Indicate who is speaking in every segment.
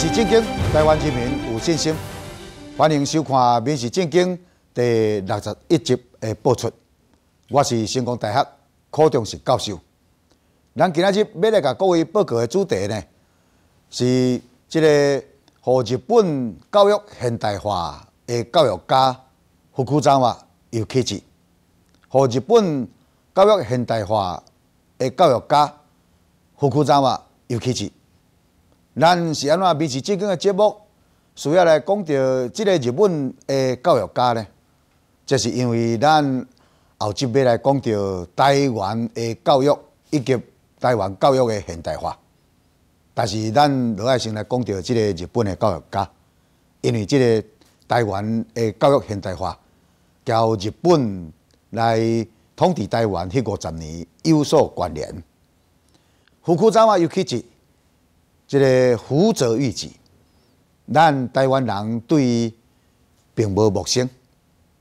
Speaker 1: 民正经，台湾人民有信心。欢迎收看《民视正经》第六十一集的播出。我是成功大学课中系教授。咱今仔日要来给各位报告的主题呢，是这个“和日本教育现代化”的教育家福谷章哇有气质。和日本教育现代化的教育家福谷章啊，有气质和日本教育现代化的教育家福谷章啊，有气质咱是安怎维持这个节目，需要来讲到即个日本的教育家呢？这是因为咱后集要来讲到台湾的教育以及台湾教育的现代化。但是咱落来先来讲到即个日本的教育家，因为即个台湾的教育现代化，交日本来统治台湾迄五十年有所关联。副科长啊，有去一。这个福泽谕吉，咱台湾人对伊并无陌生。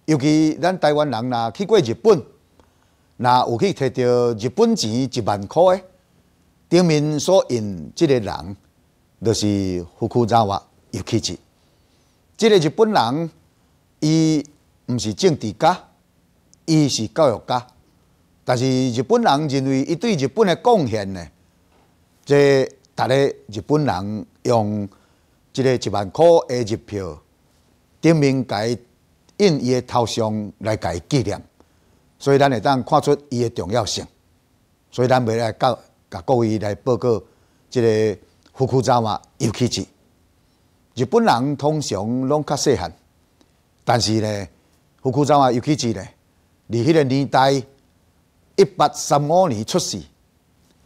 Speaker 1: 尤其咱台湾人若去过日本，若有去摕着日本钱一万块诶。顶面所印即个人，就是福柯扎瓦谕吉。即个日本人，伊毋是政治家，伊是教育家。但是日本人认为，伊对日本诶贡献呢，即。逐个日本人用一个一万块诶日票顶面盖印伊个头像来盖纪念，所以咱会当看出伊个重要性。所以咱未来甲甲各位来报告，即个福库扎马尤基兹。日本人通常拢较细汉，但是咧福库扎马尤基兹咧，伫迄个年代一八三五年出世，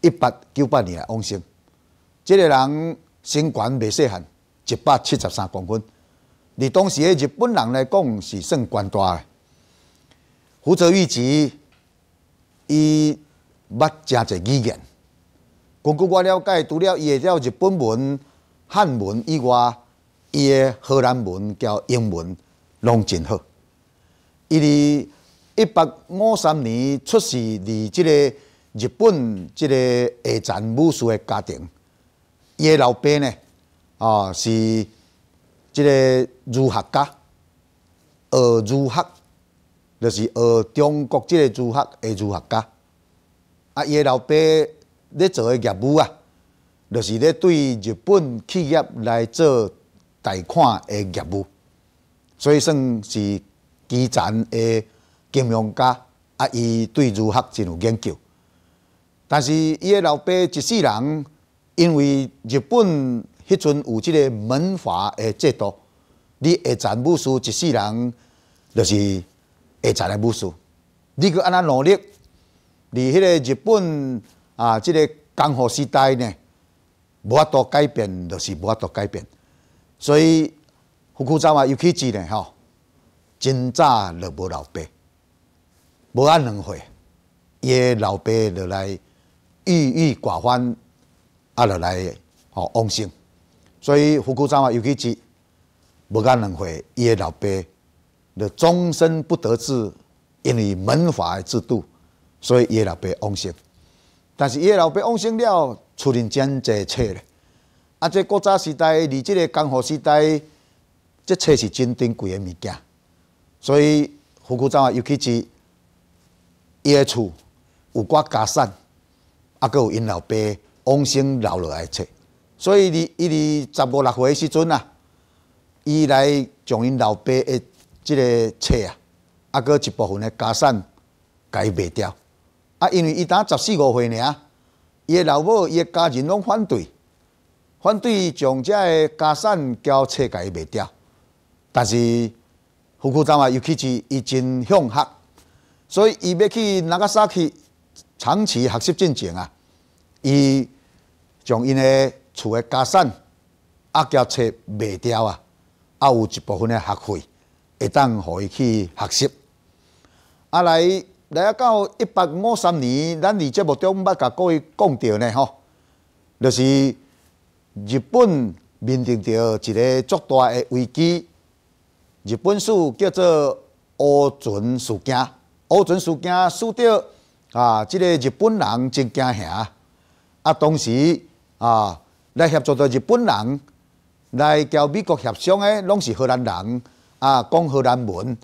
Speaker 1: 一八九八年亡生。即个人身高未细汉，一百七十三公分。伫当时诶日本人来讲是算高大诶。胡泽谕吉，伊捌真侪语言。根据我了解，除了伊会了日本文、汉文以外，伊诶荷兰文交英文拢真好。伊伫一八五三年出世，伫即个日本即个下层武士诶家庭。伊爷老爸呢？啊，是即个儒学家，学儒学，就是学中国即个儒学，儒学家。啊，伊爷老爸咧做诶业务啊，就是咧对日本企业来做贷款诶业务，所以算是基层诶金融家。啊，伊对儒学真有研究，但是伊诶老爸一世人。因为日本迄阵有即个门阀诶制度，你下层武士一世人就是下层诶武士，你阁安那努力？伫迄个日本啊，即个江河时代呢，无法度改变，就是无法度改变。所以胡姑仔嘛，有气质呢吼，真早就无老爸，无啊两岁，伊老爸就来郁郁寡欢。啊，落来诶吼，王姓。所以佛菩萨啊，尤其指无干两回，伊诶老爸，就终身不得志，因为门阀诶制度，所以伊诶老爸王姓。但是伊诶老爸王姓了，出里真侪册咧，啊，即国家时代，离即个江湖时代，即册是真珍贵诶物件。所以佛菩萨啊，尤其指伊诶厝有刮家产啊，搁有因老爸。王星留落来册，所以伊伊伫十五六岁诶时阵啊，伊来将因老爸诶即个册啊，啊个一部分诶家产改卖掉。啊，因为伊当十四五岁尔，伊诶老母伊诶家人拢反对，反对将即个家产交册改卖掉。但是胡股长啊，尤其是伊真向学，所以伊要去哪个啥去长期学习进前啊？伊将因个厝个家产啊交出卖掉啊，啊，有一部分个学费会当互伊去学习。啊，来来啊，到一八五三年，咱二节目中捌甲各位讲到呢吼，就是日本面临着一个巨大个危机，日本史叫做欧存事件。欧存事件使得啊，即个日本人真惊吓。啊，当时啊，来协助到日本人，来交美国协商的，拢是荷兰人啊，讲荷兰文，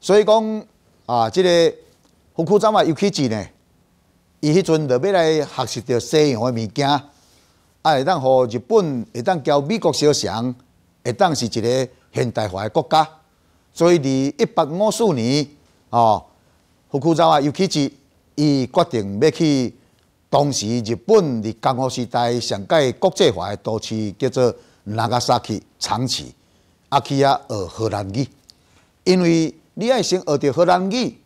Speaker 1: 所以讲啊，即个福库扎嘛尤其是呢，伊迄阵要来学习着西洋的物件，啊，会当互日本会当交美国相像，会当是一个现代化的国家，所以伫一八五四年哦，福库扎瓦尤其是伊决定要去。当时日本伫江户时代上界国际化的都市叫做奈加萨奇长崎，阿去啊学荷兰语，因为你爱先学着荷兰语，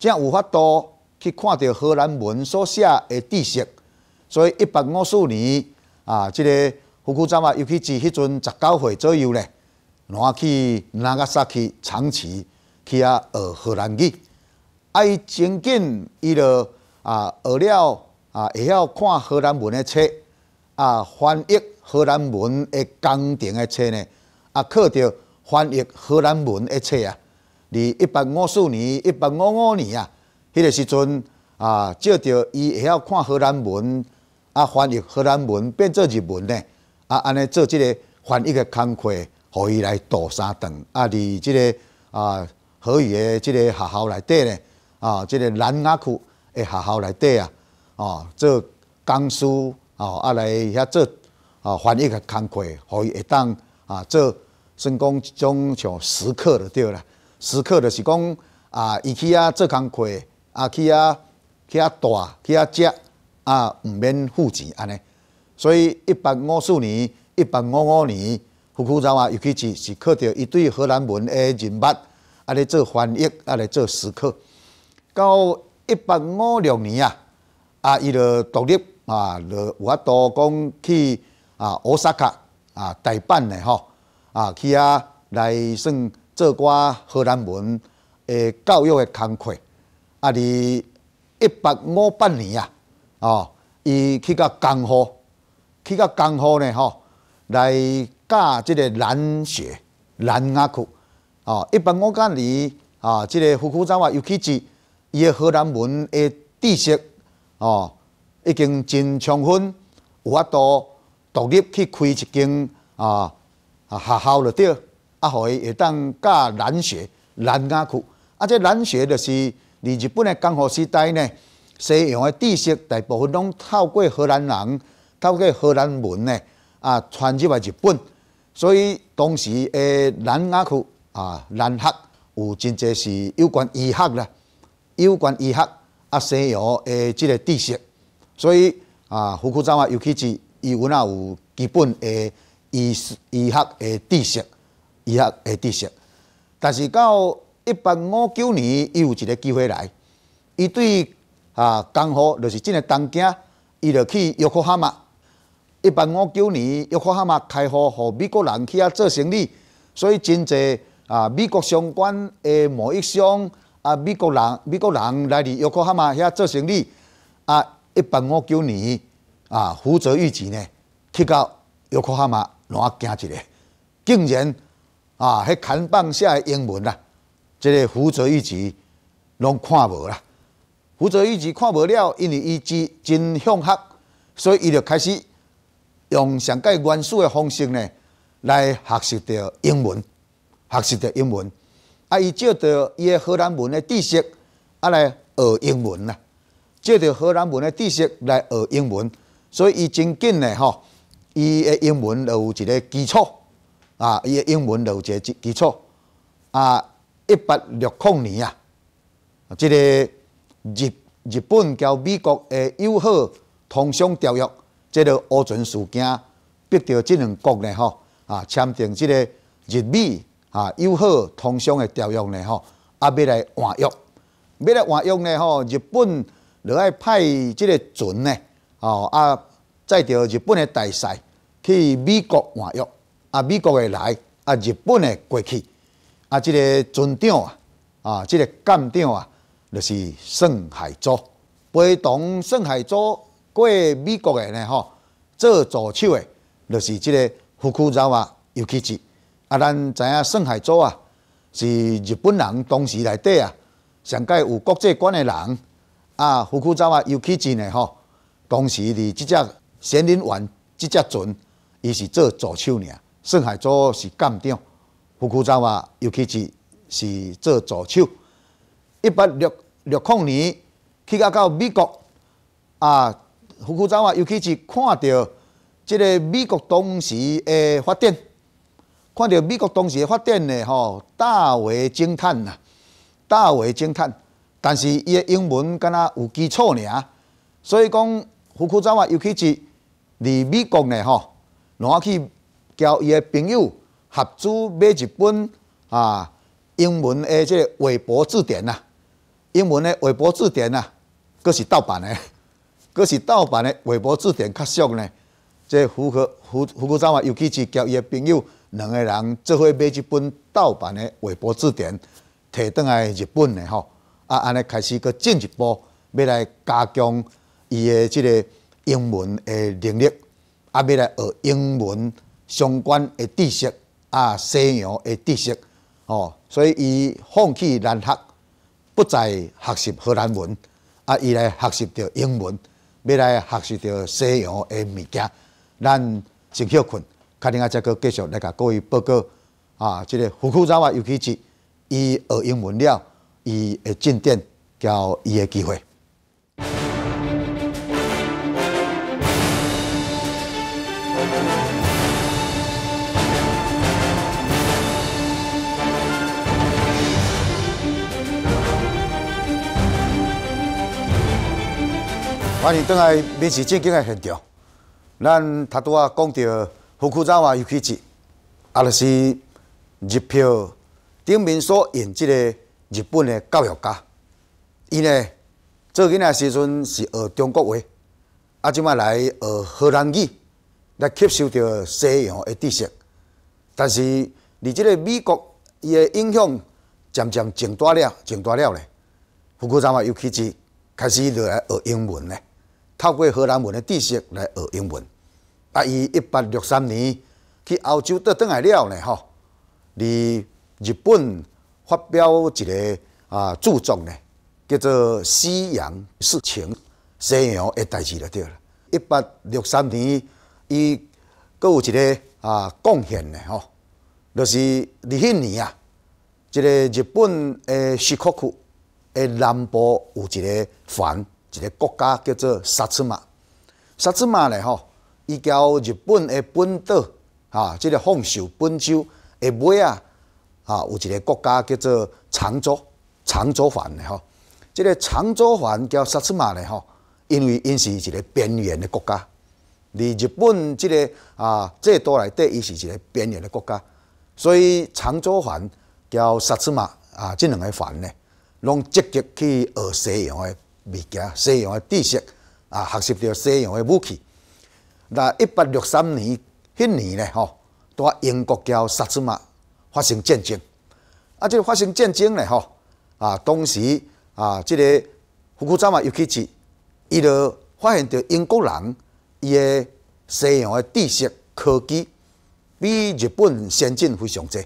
Speaker 1: 才无法度去看到荷兰文所写的知识。所以一八五四年啊，即个胡姑仔啊，尤其自迄阵十九岁左右咧，我去奈加萨奇长崎去啊学荷兰语，啊，伊精进伊就啊学了。啊，会晓看荷兰文的册，啊，翻译荷兰文的工程的册呢，啊，靠着翻译荷兰文的册啊。二一八五四年、一八五五年啊，迄个时阵啊，借着伊会晓看荷兰文，啊，翻译荷兰文变做日文呢，啊，安尼做即个翻译的工课，互伊来度三顿啊，伫这个啊荷语的即个学校内底呢，啊，即个南雅区的学校内底啊。哦，做江苏哦，啊来遐做哦翻译个工课，互伊会当啊做，算讲一种像食客的对啦。食客就是讲啊，伊去遐做工课，啊去遐去遐住，去遐食啊，毋免付钱安尼。所以一八五四年、一八五五年，胡夫朝啊尤其是是靠着伊对荷兰文的人脉，啊来做翻译，啊来做食客。到一八五六年啊。啊！伊就独立啊，就有法度讲去啊，o 萨卡啊，代办嘞吼啊，去啊来算做寡荷兰文诶教育个工课。啊，伫一八五八年啊，哦，伊去到江户，去到江户呢吼，来教即个兰学、兰学库。哦，一八五八年啊，即个福浦山话又去接伊个荷兰文诶知识。哦，已经真充分有法度独立去开一间啊啊学校了，对，啊，互伊会当教蓝学蓝雅区，啊，这蓝学就是离日本的江户时代呢，西洋的知识大部分拢透过荷兰人，透过荷兰文呢啊传入来日本，所以当时诶蓝雅区啊蓝学有真侪是有关医学啦，有关医学。啊，西药诶，即个知识，所以啊，胡克扎啊，尤其是伊有那有基本诶医医学诶知识，医学诶知识。但是到一八五九年，伊有一个机会来，伊对啊，刚好就是即个东京，伊就去约克哈嘛。一八五九年，约克哈嘛开河，互美国人去遐做生意，所以真侪啊，美国相关诶贸易商。啊，美国人，美国人来伫约克哈马遐做生意。啊，一八五九年，啊，胡泽玉吉呢，去到约克哈马，偌惊一个，竟然啊，迄砍棒下英文啦，即个胡泽玉吉拢看无啦。胡泽玉吉看无了，因为伊真真向学，所以伊就开始用上个元始的方式呢，来学习着英文，学习着英文。啊！伊借着伊个荷兰文的知识，啊来学英文啦。借着荷兰文的知识来学英文，所以伊真紧嘞吼。伊个英文就有一个基础啊，伊个英文就有一个基础啊。一八六六年啊，即个日日本交美国诶友好通商条约，即个乌镇事件逼着即两国嘞吼啊签订即个日美。啊，友好，通商的调用呢，吼，啊，要来换约，要来换约呢，吼，日本要爱派即个船呢，哦，啊，载着日本的大使去美国换约，啊，美国的来，啊，日本的过去，啊，即个船长啊，啊，这个舰长啊，就是盛海洲，陪同盛海洲过美国的呢，吼，做助手的，就是即个副区长啊，尤其志。啊，咱知影盛海洲啊，是日本人，当时内底啊，上界有国际观的人。啊，福苦章啊，尤其志呢吼，当时伫只咸宁丸即只船，伊是做助手尔。盛海洲是舰长，福苦章啊，尤其是是做助手。一八六六六年去到到美国，啊，福苦章啊，尤其是看到即个美国当时诶发展。看到美国当时的发展呢，吼，大为惊叹呐，大为惊叹。但是伊的英文敢若有基础尔，所以讲福库扎瓦尤其是离美国呢吼，然后去交伊的朋友合租买一本啊英文的这韦伯字典呐，英文的韦伯字典呐，搁是盗版的，搁是盗版的韦伯字典较俗呢。这胡科福福库扎瓦尤其是交伊的朋友。两个人做伙买一本盗版的《韦博字典》，摕倒来日本的吼，啊，安尼开始佫进一步要来加强伊的即个英文的能力，啊，要来学英文相关的知识，啊，西洋的知识，哦，所以伊放弃南学，不再学习荷兰文，啊，伊来学习着英文，要来学习着西洋的物件，咱真休困。看另外几个继续来甲各位报告啊，这个户库在外尤其是伊学英文了，伊的进店交伊的机会。欢迎回来，面试正经的现场，咱头拄啊讲到。福国章话游戏机，阿就是日票顶面所引进的日本的教育家，伊呢做囡仔时阵是学中国话，啊，即马来学荷兰语，来吸收着西洋的知识。但是离即个美国伊的影响渐渐增大了，增大了咧。福国章话游戏机开始落来学英文咧，透过荷兰文的知识来学英文。啊！伊一八六三年去澳洲倒转来了呢，吼！伫日本发表一个啊著作呢，叫做《西洋事情》，西洋的代志就对了。一八六三年，伊阁有一个啊贡献呢，吼，就是二迄年啊，一个日本诶，西库库诶，南部有一个藩，一个国家叫做萨兹马，萨兹马呢，吼。伊交日本个本岛，啊，即个凤首本州，下尾啊，啊，有一个国家叫做长州，长州藩嘞吼。即个长州藩交萨赤马嘞吼，因为因是一个边缘个国家，而日本即个啊，제도内底伊是一个边缘个国家，所以长州藩交萨赤马啊，即两个藩呢，拢积极去学西洋个物件、西洋个知识啊，学习着西洋个武器。那一八六三年，迄年咧吼，在英国交萨斯马发生战争，啊，即发生战争咧吼，啊，当时啊，即个福泽嘛又去去，伊就发现着英国人伊个西洋的知识科技比日本先进非常济，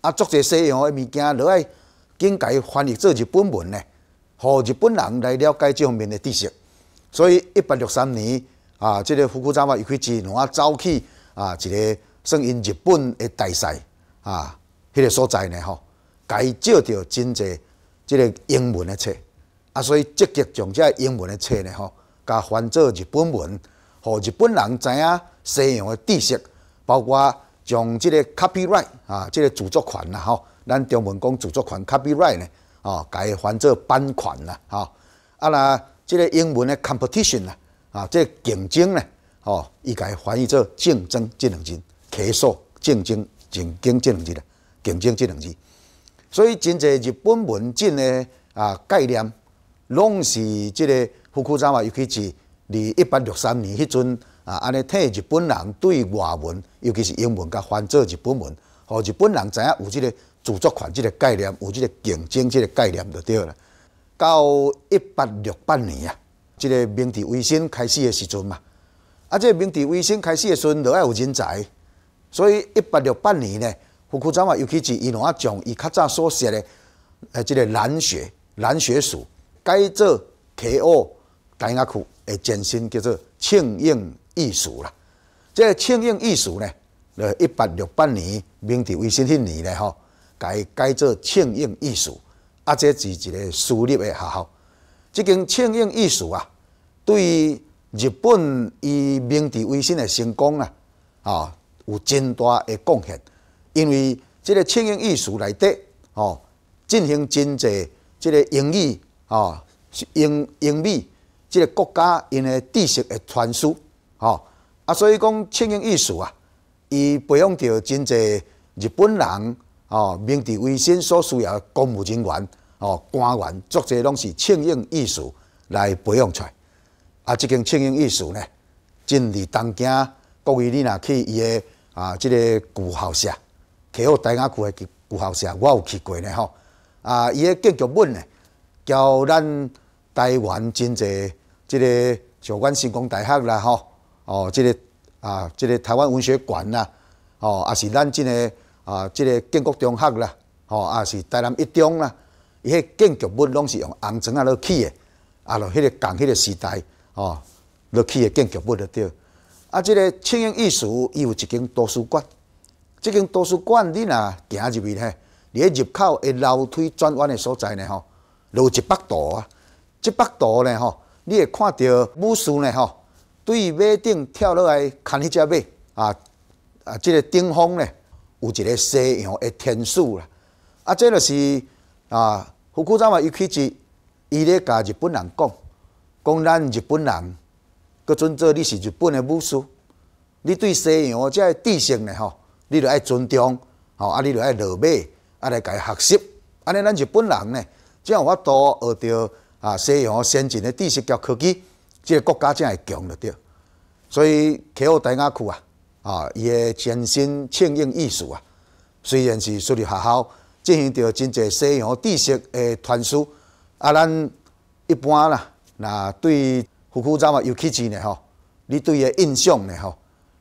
Speaker 1: 啊，做者西洋的物件落来，更改翻译做日本文咧，互日本人来了解这方面的知识，所以一八六三年。啊，即个复古展嘛，伊开始另外走去啊，一个算因日本诶大赛啊，迄个所在呢吼，甲伊借着真侪即个英文诶册，啊，所以积极将个英文诶册呢吼，甲翻做日本文，互日本人知影西洋诶知识，包括将即个 copyright 啊，即个著作权啦吼，咱中文讲著作权 copyright 呢，哦，伊翻做版权啦吼，啊啦，即个英文诶 competition 啦。啊，这竞争呢，哦，伊伊翻译做竞争这两字，咳嗽竞争竞争这两字啦，竞争这两字。所以真侪日本文进的啊概念，拢是即个福柯长话，尤其是二一八六三年迄阵啊，安尼替日本人对外文，尤其是英文，甲翻译做日本文，互日本人知影有即个著作权即个概念，有即个竞争即个概念就对了。到一八六八年啊。即个明治维新开始的时阵嘛，啊，即个明治维新开始的时阵，落来有人才，所以一八六八年呢，福长话尤其是伊啊将伊较早所写的诶，即个蓝学、蓝学术，改做客家区的前身叫做庆应艺术啦。即个庆应艺术呢，呃，一八六八年明治维新迄年呢，吼，改改做庆应艺术，啊，即是一个私立的学校。即间庆应艺术啊。对于日本以明治维新的成功啊，啊，有真大的贡献。因为这个庆应艺术里底，哦，进行真济这个英语啊、英英美这个国家因的知识的传输哦啊，所以讲庆应艺术啊，伊培养着真济日本人哦，明治维新所需要公务人员哦、官员、作者拢是庆应艺术来培养出。来。啊，即间庆应艺术呢，真伫东京。各位你若去伊个啊，即个旧校舍，台好台江区旧旧校舍，我有去过呢吼。啊，伊个建筑物呢，交咱台湾真济即个像阮新光大学啦吼，哦，即个啊，即个台湾文学馆啦，哦，啊是咱即个啊，即个建国中学啦，吼，啊是台南一中啦。伊个建筑物拢是用红砖啊咧起诶啊，落迄个共迄个时代。哦，落去的建筑要得到。啊，即个庆英艺术伊有一间图书馆，即间图书馆你若行入去咧，咧入口诶楼梯转弯的所在呢，吼，有一百图啊，一百图呢，吼，你会看到武士呢，吼，对马顶跳落来牵迄只马啊啊，即个顶峰呢，有一个西洋的天使啦。啊，即个是啊，福冈嘛，伊去一伊咧甲日本人讲。讲咱日本人，个准做你是日本的武士，你对西洋只个知识呢吼，你着爱尊重吼，啊你着爱落马啊来家学习，安尼咱日本人呢，才有法度学着啊西洋先进的知识交科技，即个国家才会强着着。所以企学大牙库啊，啊伊的全新庆应艺术啊，虽然是私立学校进行着真济西洋知识的传输，啊咱一般啦。那对福冈嘛，尤其之呢吼，你对伊的印象呢吼，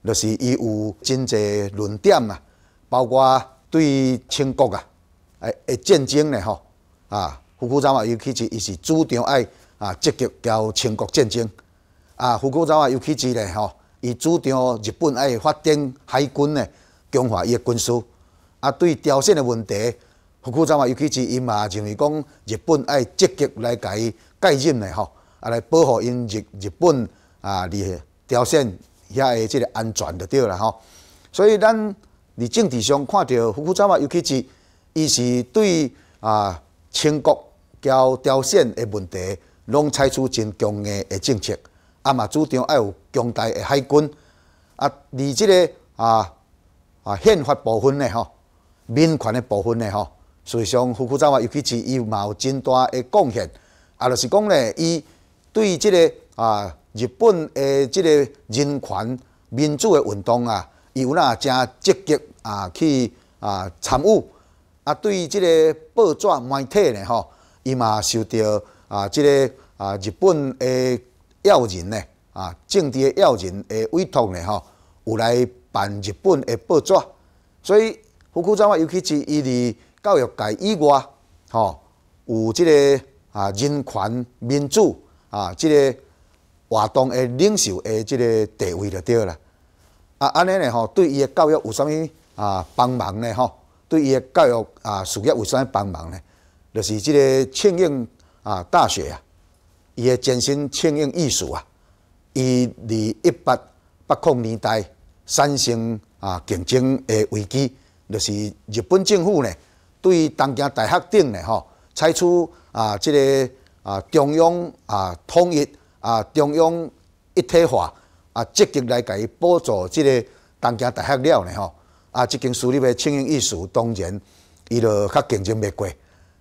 Speaker 1: 就是伊有真侪论点啊，包括对清国啊，诶诶战争呢吼，啊，福冈嘛尤其之伊是主张要啊积极交清国战争，啊，福冈嘛尤其之呢吼，伊主张日本爱发展海军呢，强化伊个军事，啊，对朝鲜的问题，福冈嘛尤其是伊嘛就是讲日本爱积极来甲伊介入呢吼。啊，来保护因日日本啊，里朝鲜遐个即个安全就对啦吼。所以咱伫政治上看到福福才嘛，尤其是伊是对啊，清国交朝鲜个问题，拢采取真强硬个政策，啊嘛主张要有强大个海军。啊，伫即个啊啊宪法部分呢吼，民权个部分呢吼，所以像福福才嘛，尤其是伊嘛有真大的贡献，啊，就是讲呢，伊。对这个啊，日本的这个人权、民主的运动啊，伊有若正积极啊，去啊参与。啊，对这个报纸媒体呢，吼，伊嘛受到啊，这个啊，日本的要人呢，啊，政治的要人的委托呢，吼，有来办日本的报纸。所以，福库在啊，尤其是伊伫教育界以外，吼，有这个啊，人权、民主。啊，即个活动的领袖的即个地位就对了。啊，安尼呢吼，对伊的教育有啥物啊帮忙呢吼？对伊的教育啊，事业有啥帮忙呢？就是即个庆应啊大学啊，伊的前身庆应艺术啊，伊伫一八八控年代产生啊竞争的危机，就是日本政府呢，对东京大学顶呢吼，采取啊即个。啊，中央啊，统一啊，中央一体化啊，积极来介伊补助即个东家大学了呢吼。啊，即间私立要青云艺术，当然伊就较竞争袂过，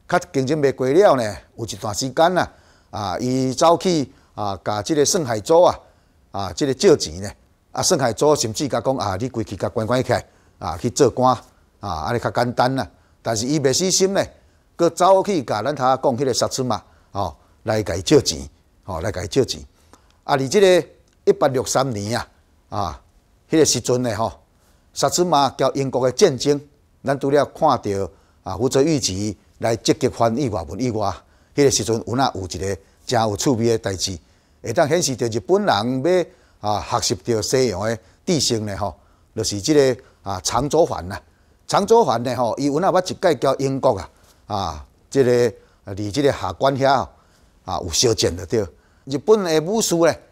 Speaker 1: 较竞争袂过了呢，有一段时间啦。啊，伊走去啊，甲即个盛海洲啊，啊，即个借钱呢。啊，盛海洲甚至甲讲啊，你归去甲关关起来啊，去做官啊，安尼较简单啦。但是伊袂死心呢，佫走去甲咱头讲迄个沙子嘛。哦，来甲伊借钱，哦，来甲伊借钱。啊，离即个一八六三年啊，啊，迄个时阵呢，吼，萨斯嘛交英国嘅战争，咱除了看到啊，胡泽预期来积极翻译外文以外，迄个时阵有那有一个诚有趣味诶代志，会当显示着日本人要啊学习着西洋诶知识呢，吼，就是即个啊，长州藩啊，长州藩呢，吼，伊有那捌一届交英国啊，啊，即个。啊，离即个下关遐啊有烧箭着对。日本的武士咧，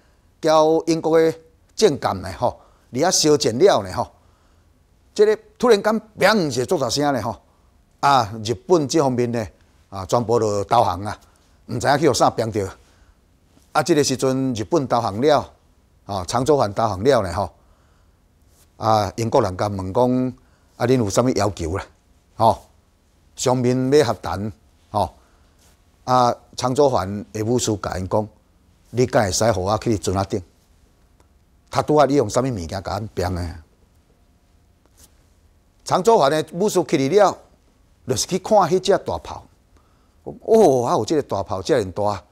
Speaker 1: 交英国的剑杆咧吼，离啊烧箭了咧吼，即个突然间砰一声作啥声咧吼，啊，日本即方面咧啊，全部着投降啊，毋知影去互啥兵着。啊，即个时阵日本投降了，啊，长州藩投降了咧吼，啊，英国人甲问讲，啊，恁有啥物要求啦？吼，上面要合谈。啊，常州藩的武术甲因讲，你敢会使互我去船啊顶？他拄仔你用啥物物件甲俺拼诶？常州藩的武术去去了，就是去看迄只大炮。哦，啊有个大炮遮尔大，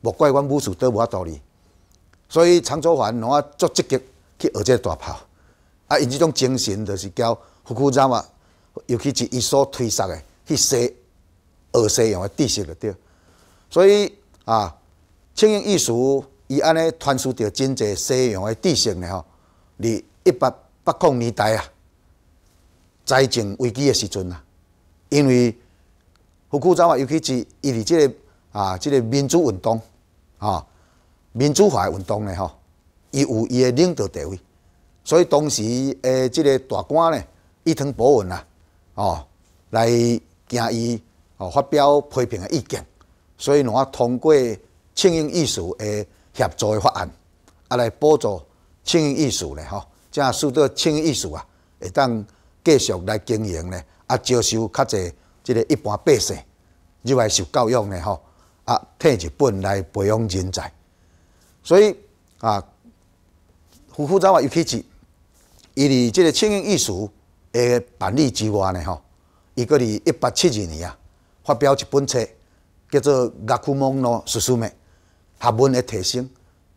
Speaker 1: 莫怪阮武术得无啊道理。所以常州藩让啊足积极去学个大炮。啊，因即种精神，就是交副区长嘛，尤其是伊所推杀诶去西学西洋知识就对。所以啊，清英艺术伊安尼传输着真济西洋的知识咧吼。伫一八八九年代啊，财政危机的时阵啊，因为胡辜仔话，尤其是伊伫即个啊，即个民主运动啊，民主化的运动咧吼，伊有伊的领导地位，所以当时诶，即个大官咧，伊藤博文啊，哦，来惊伊哦发表批评的意见。所以，我通过庆应艺术的协助的法案，啊来补助庆应艺术嘞，吼，即下使得青云艺术啊会当继续来经营嘞，啊招收较济即个一般百姓入来受教育嘞，吼，啊退日本来培养人才。所以啊，胡胡仔话有起志，伊离即个青云艺术的办理之外呢，吼，伊个离一八七二年啊发表一本册。叫做《百科蒙罗史书》咩？学问的提升。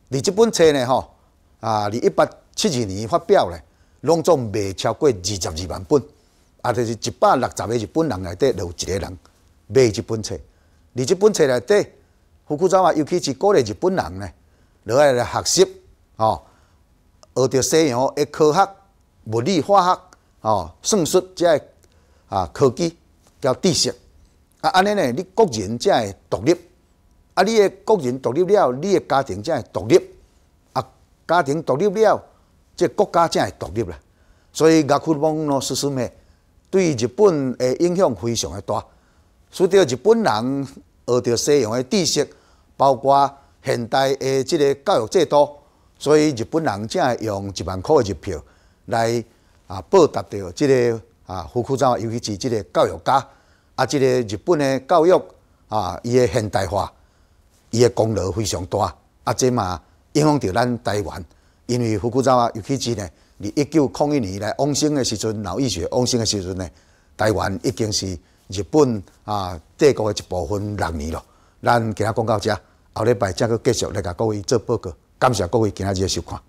Speaker 1: 而这本册呢，吼啊，二一八七二年发表嘞，拢总卖超过二十二万本。啊，就是一百六十个日本人内底，著有一个人卖一本册。而这本册内底，福库早啊，尤其是鼓励日本人呢，落来来学习，吼，学着西洋的科学、物理、化学，吼，算术，即个啊科技交知识。啊，安尼呢？你个人才会独立，啊，你的个人独立了，你的家庭才会独立，啊，家庭独立了，即国家才会独立啦。所以，亚库翁老师说么？对日本的影响非常的大，使得日本人学着西洋的知识，包括现代的即个教育制度，所以日本人才会用一万块的入票来啊报答到即个啊福库藏，尤其是即个教育家。啊，即个日本的教育啊，伊的现代化，伊的功劳非常大。啊，这嘛影响到咱台湾，因为何古早啊？尤其只呢，二一九零一年来，汪星的时阵，脑溢血，汪星的时阵呢，台湾已经是日本啊帝国的一部分六年了。咱今仔讲到这，后礼拜再阁继续来甲各位做报告。感谢各位今仔日收看。